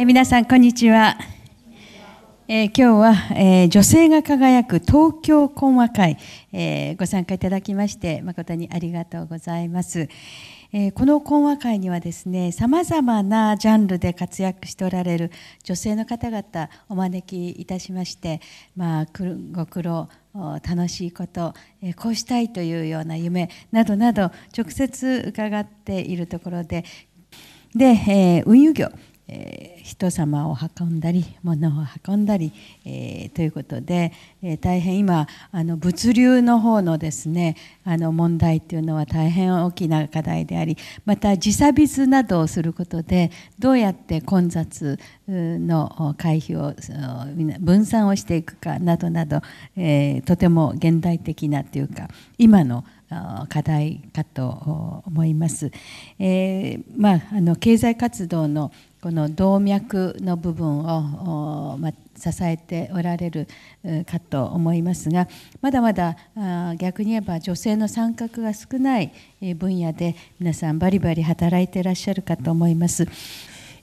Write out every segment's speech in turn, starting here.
え皆さんこんにちは、えー、今日は、えー、女性が輝く東京講和会、えー、ご参加いただきまして誠にありがとうございます、えこの講和会にはですねさまざまなジャンルで活躍しておられる女性の方々お招きいたしましてまあご苦労楽しいこと、えこうしたいというような夢などなど直接伺っているところでで、え運輸業えー、人様を運んだり物を運んだり、えー、ということで、えー、大変今あの物流の方のですねあの問題というのは大変大きな課題でありまた時作ビスなどをすることでどうやって混雑の回避を分散をしていくかなどなど、えとても現代的なというか今の課題かと思います。えまあ、あの経済活動のこの動脈の部分を、ま支えておられるかと思いますがまだまだ逆に言えば女性の参画が少ない分野で皆さんバリバリ働いていらっしゃるかと思います。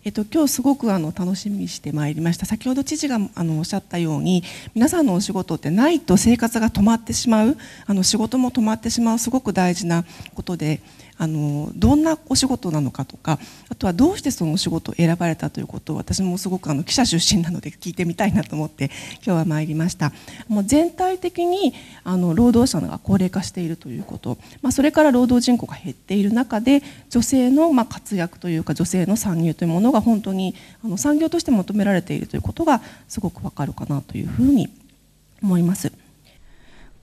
えっと、今日すごくあの楽しみにしてまいりました先ほど知事があのおっしゃったように皆さんのお仕事ってないと生活が止まってしまうあの仕事も止まってしまうすごく大事なことであのどんなお仕事なのかとかあとはどうしてそのお仕事を選ばれたということを私もすごくあの記者出身なので聞いてみたいなと思って今日は参りましたもう全体的にあの労働者が高齢化しているということ、まあ、それから労働人口が減っている中で女性のま活躍というか女性の参入というものが本当にあの産業として求められているということがすごくわかるかなというふうに思います。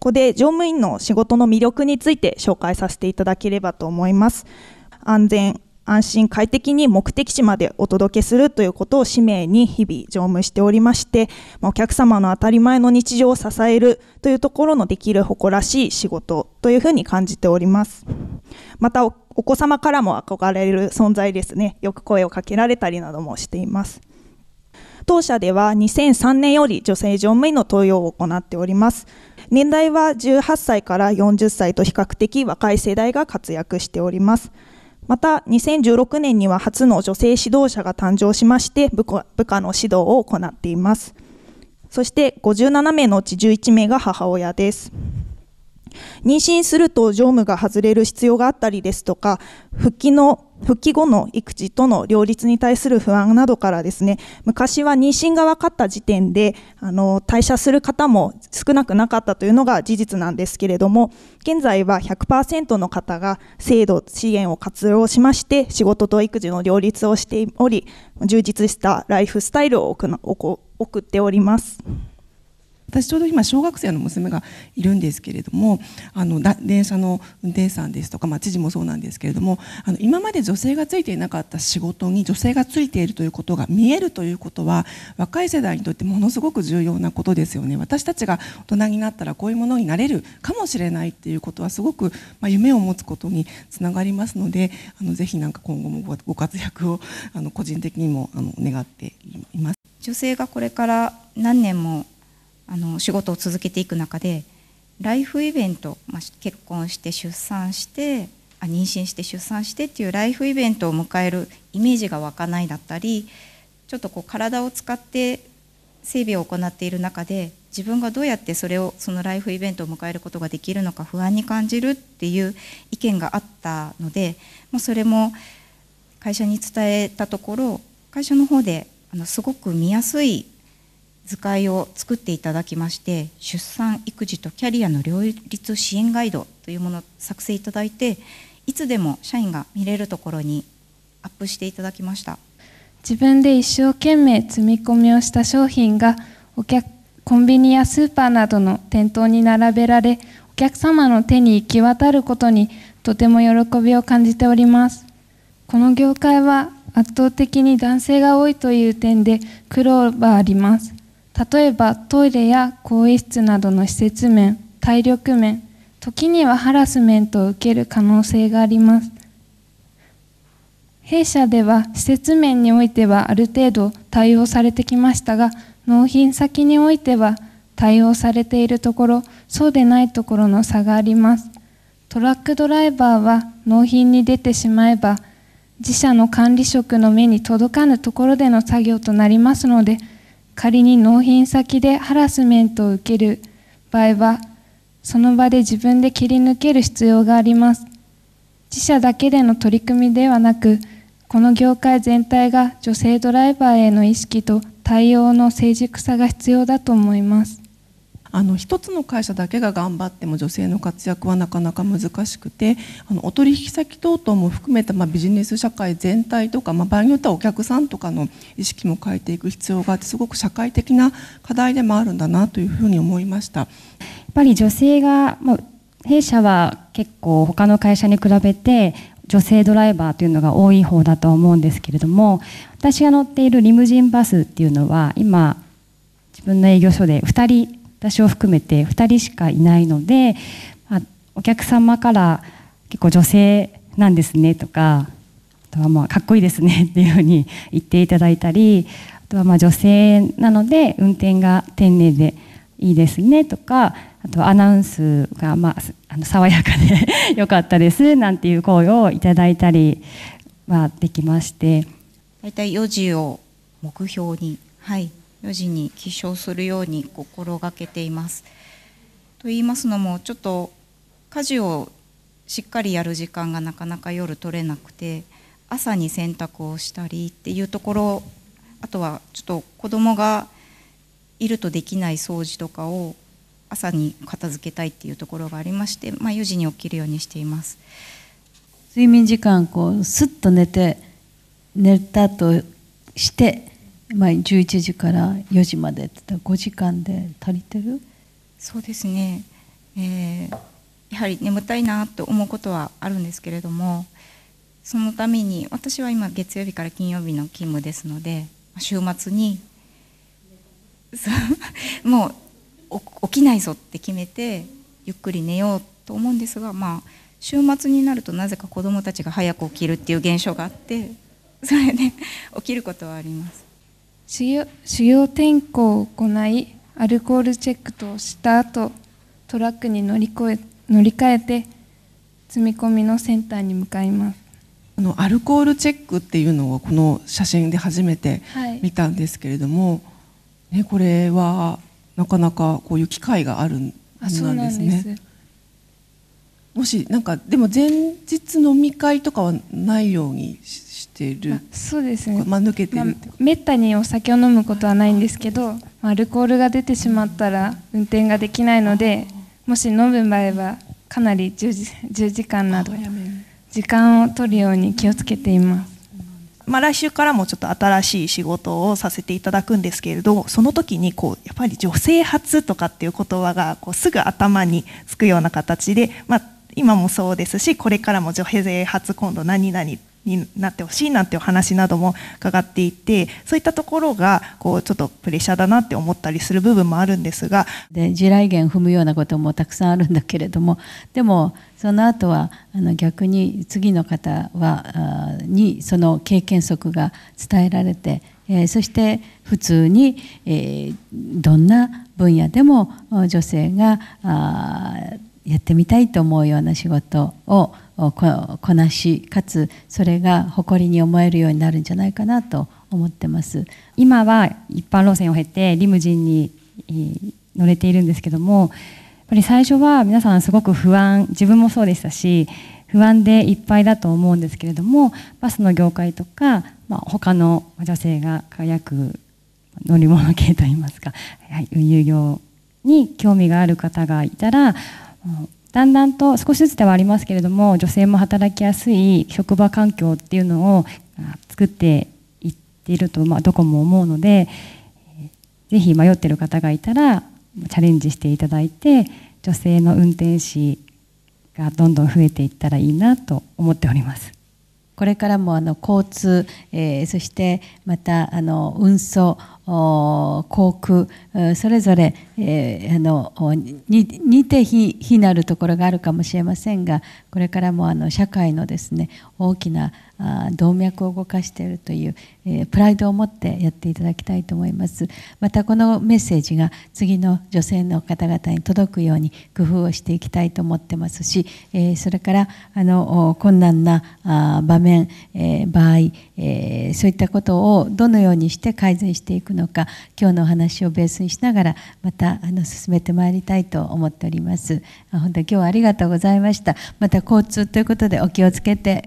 ここで乗務員の仕事の魅力について紹介させていただければと思います。安全、安心、快適に目的地までお届けするということを使命に日々乗務しておりまして、お客様の当たり前の日常を支えるというところのできる誇らしい仕事というふうに感じております。またお、お子様からも憧れる存在ですね。よく声をかけられたりなどもしています。当社では2003年より女性乗務員の登用を行っております。年代は18歳から40歳と比較的若い世代が活躍しております。また、2016年には初の女性指導者が誕生しまして部、部下の指導を行っています。そして、57名のうち11名が母親です。妊娠すると常務が外れる必要があったりですとか、復帰の復帰後の育児との両立に対する不安などからですね、昔は妊娠が分かった時点で、あの、退社する方も少なくなかったというのが事実なんですけれども、現在は100%の方が制度、支援を活用しまして、仕事と育児の両立をしており、充実したライフスタイルを送っております。私ちょうど今小学生の娘がいるんですけれどもあの電車の運転手さんですとか、まあ、知事もそうなんですけれどもあの今まで女性がついていなかった仕事に女性がついているということが見えるということは若い世代にとってものすごく重要なことですよね私たちが大人になったらこういうものになれるかもしれないっていうことはすごく、まあ、夢を持つことにつながりますのであのぜひなんか今後もご活躍をあの個人的にもあの願っています。女性がこれから何年もあの仕事を続けていく中でライフイベント、まあ、結婚して出産してあ妊娠して出産してっていうライフイベントを迎えるイメージが湧かないだったりちょっとこう体を使って整備を行っている中で自分がどうやってそれをそのライフイベントを迎えることができるのか不安に感じるっていう意見があったので、まそれも会社に伝えたところ会社の方であのすごく見やすい図解を作っていただきまして出産育児とキャリアの両立支援ガイドというものを作成いただいていつでも社員が見れるところにアップしていただきました自分で一生懸命積み込みをした商品がお客コンビニやスーパーなどの店頭に並べられお客様の手に行き渡ることにとても喜びを感じておりますこの業界は圧倒的に男性が多いという点で苦労はあります例えばトイレや更衣室などの施設面体力面時にはハラスメントを受ける可能性があります弊社では施設面においてはある程度対応されてきましたが納品先においては対応されているところそうでないところの差がありますトラックドライバーは納品に出てしまえば自社の管理職の目に届かぬところでの作業となりますので仮に納品先でハラスメントを受ける場合は、その場で自分で切り抜ける必要があります。自社だけでの取り組みではなく、この業界全体が女性ドライバーへの意識と対応の成熟さが必要だと思います。あの一つの会社だけが頑張っても女性の活躍はなかなか難しくてあのお取引先等々も含めた、まあ、ビジネス社会全体とか、まあ、場合によってはお客さんとかの意識も変えていく必要があってすごく社会的な課題でもあるんだなというふうに思いました。やっぱり女性が、まあ弊社は結構他の会社に比べて女性ドライバーというのが多い方だと思うんですけれども私が乗っているリムジンバスっていうのは今自分の営業所で2人私を含めて2人しかいないので、まお客様から結構女性なんですねとかあとはまあかっこいいですねっていうふうに言っていただいたりあとはまあ女性なので運転が丁寧でいいですねとかあとアナウンスがまあの爽やかで よかったですなんていう声をいただいたりはできまして。大体4時を目標に、はい、4時に起床するように心がけています。と言いますのもちょっと家事をしっかりやる時間がなかなか夜取れなくて朝に洗濯をしたりっていうところあとはちょっと子供がいるとできない掃除とかを朝に片付けたいっていうところがありまして、まあ、4時に起きるようにしています睡眠時間こうスッと寝て寝たとしてまあ、11時から4時までってったら5時間で足りてるそうですね、えー、やはり眠たいなと思うことはあるんですけれどもそのために私は今月曜日から金曜日の勤務ですので週末に もう起きないぞって決めてゆっくり寝ようと思うんですが、まあ、週末になるとなぜか子どもたちが早く起きるっていう現象があってそれで、起きることはあります。主要主要点呼を行いアルコールチェックとした後トラックに乗り越え乗り換えて積み込みのセンターに向かいますあのアルコールチェックっていうのをこの写真で初めて見たんですけれども、はい、ね、これはなかなかこういう機会があるなんですね。もしなんかでも前日飲み会とかはないようにししてる、まそうですね、抜けてる、まあ、めったにお酒を飲むことはないんですけど、まあ、アルコールが出てしまったら運転ができないのでもし飲む場合はかなり 10, 10時間など時間を取るように気をつけています。まあ、来週からもちょっと新しい仕事をさせていただくんですけれどその時にこうやっぱり女性初とかっていう言葉がこうすぐ頭につくような形で、まあ、今もそうですしこれからも女性初今度何々になってほしいなんてお話なども伺っていてそういったところがこうちょっとプレッシャーだなって思ったりする部分もあるんですがで地雷原踏むようなこともたくさんあるんだけれどもでもその後はあの逆に次の方はにその経験則が伝えられて、えー、そして普通に、えー、どんな分野でも女性がやってみたいと思うような仕事をこなしかつそれが誇りに思えるようになるんじゃないかなと思ってます今は一般路線を経てリムジンに乗れているんですけどもやっぱり最初は皆さんすごく不安自分もそうでしたし不安でいっぱいだと思うんですけれどもバスの業界とか、まあ、他の女性が輝く乗り物系といいますか、はい、運輸業に興味がある方がいたらだんだんと少しずつではありますけれども女性も働きやすい職場環境っていうのを作っていっていると、まどこも思うのでぜひ迷っている方がいたらチャレンジしていただいて女性の運転士がどんどん増えていったらいいなと思っております。これからもあの交通、えー、そしてまたあの運送航空それぞれ、えー、あの似て非なるところがあるかもしれませんがこれからもあの社会のですね大きな動脈を動かしているという、えー、プライドを持ってやっていただきたいと思いますまたこのメッセージが次の女性の方々に届くように工夫をしていきたいと思ってますし、えー、それからあの困難な場面、え場合、えそういったことをどのようにして改善していくくのか今日のお話をベースにしながらまたあの進めてまいりたいと思っております本当に今日はありがとうございましたまた交通ということでお気をつけて